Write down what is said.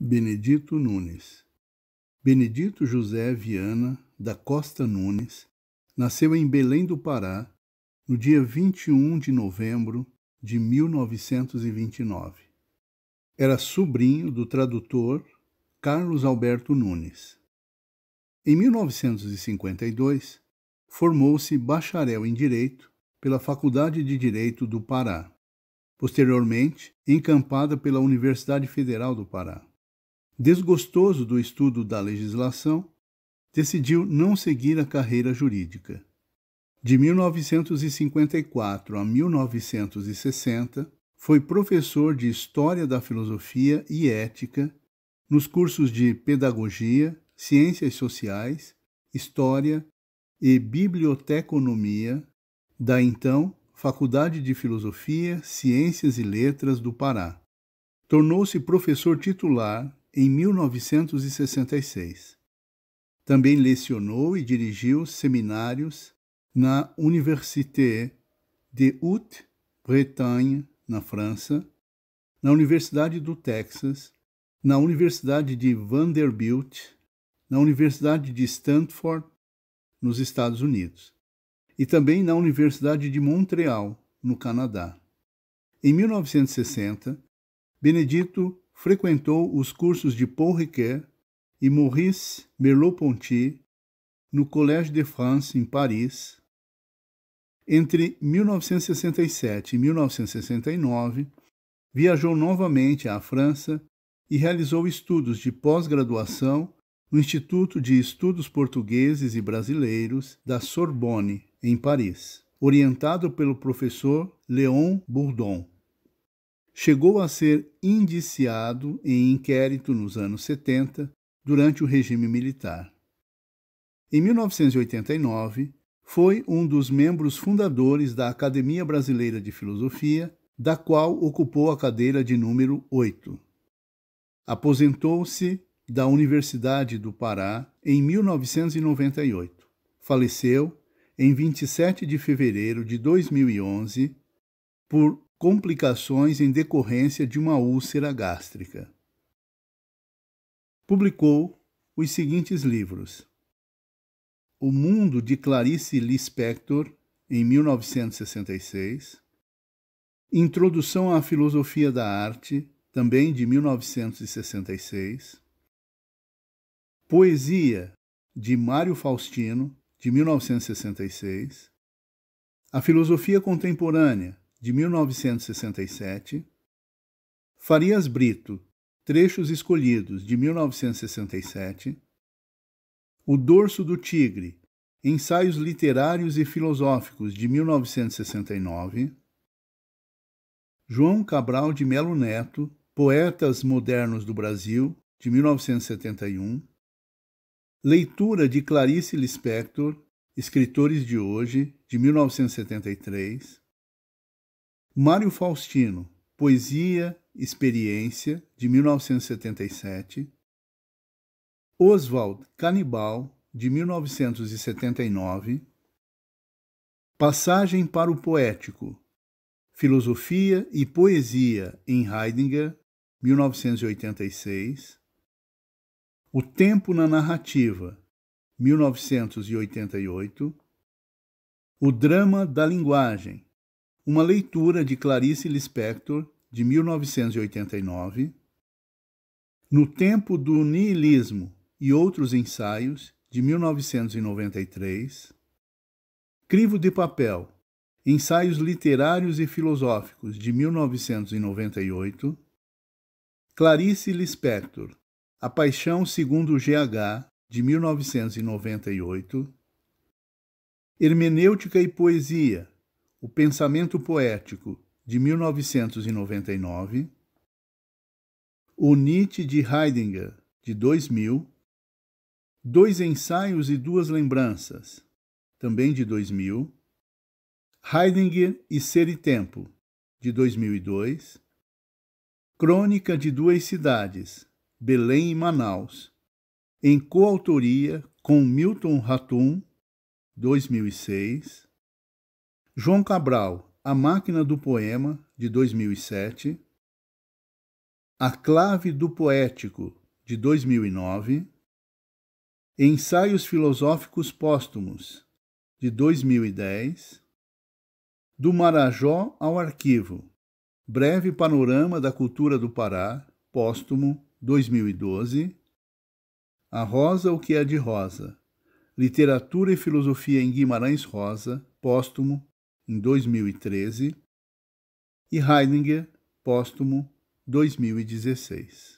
Benedito Nunes. Benedito José Viana da Costa Nunes nasceu em Belém do Pará no dia 21 de novembro de 1929. Era sobrinho do tradutor Carlos Alberto Nunes. Em 1952, formou-se bacharel em Direito pela Faculdade de Direito do Pará, posteriormente encampada pela Universidade Federal do Pará desgostoso do estudo da legislação, decidiu não seguir a carreira jurídica. De 1954 a 1960, foi professor de História da Filosofia e Ética nos cursos de Pedagogia, Ciências Sociais, História e Biblioteconomia da então Faculdade de Filosofia, Ciências e Letras do Pará. Tornou-se professor titular em 1966. Também lecionou e dirigiu seminários na Université de Haute-Bretagne, na França, na Universidade do Texas, na Universidade de Vanderbilt, na Universidade de Stanford, nos Estados Unidos, e também na Universidade de Montreal, no Canadá. Em 1960, Benedito frequentou os cursos de Paul Riquet e Maurice Merleau-Ponty no Collège de France, em Paris. Entre 1967 e 1969, viajou novamente à França e realizou estudos de pós-graduação no Instituto de Estudos Portugueses e Brasileiros da Sorbonne, em Paris, orientado pelo professor Léon Bourdon chegou a ser indiciado em inquérito nos anos 70 durante o regime militar. Em 1989, foi um dos membros fundadores da Academia Brasileira de Filosofia, da qual ocupou a cadeira de número 8. Aposentou-se da Universidade do Pará em 1998. Faleceu em 27 de fevereiro de 2011 por complicações em decorrência de uma úlcera gástrica. Publicou os seguintes livros: O Mundo de Clarice Lispector, em 1966, Introdução à Filosofia da Arte, também de 1966, Poesia, de Mário Faustino, de 1966, A Filosofia Contemporânea, de 1967, Farias Brito, Trechos Escolhidos, de 1967, O Dorso do Tigre, Ensaios Literários e Filosóficos, de 1969, João Cabral de Melo Neto, Poetas Modernos do Brasil, de 1971, Leitura de Clarice Lispector, Escritores de Hoje, de 1973, Mário Faustino, Poesia, Experiência, de 1977. Oswald Canibal, de 1979. Passagem para o Poético, Filosofia e Poesia em Heidegger, 1986. O Tempo na Narrativa, 1988. O Drama da Linguagem, uma leitura de Clarice Lispector, de 1989, No Tempo do Nihilismo e Outros Ensaios, de 1993, Crivo de Papel, Ensaios Literários e Filosóficos, de 1998, Clarice Lispector, A Paixão segundo o GH, de 1998, Hermenêutica e Poesia, o Pensamento Poético, de 1999, O Nietzsche de Heidegger, de 2000, Dois Ensaios e Duas Lembranças, também de 2000, Heidegger e Ser e Tempo, de 2002, Crônica de Duas Cidades, Belém e Manaus, em coautoria com Milton Ratum, 2006, João Cabral, A Máquina do Poema, de 2007, A Clave do Poético, de 2009, Ensaios Filosóficos Póstumos, de 2010, Do Marajó ao Arquivo, Breve Panorama da Cultura do Pará, póstumo, 2012, A Rosa, o que é de Rosa, Literatura e Filosofia em Guimarães Rosa, póstumo, em 2013, e Heidegger, póstumo, 2016.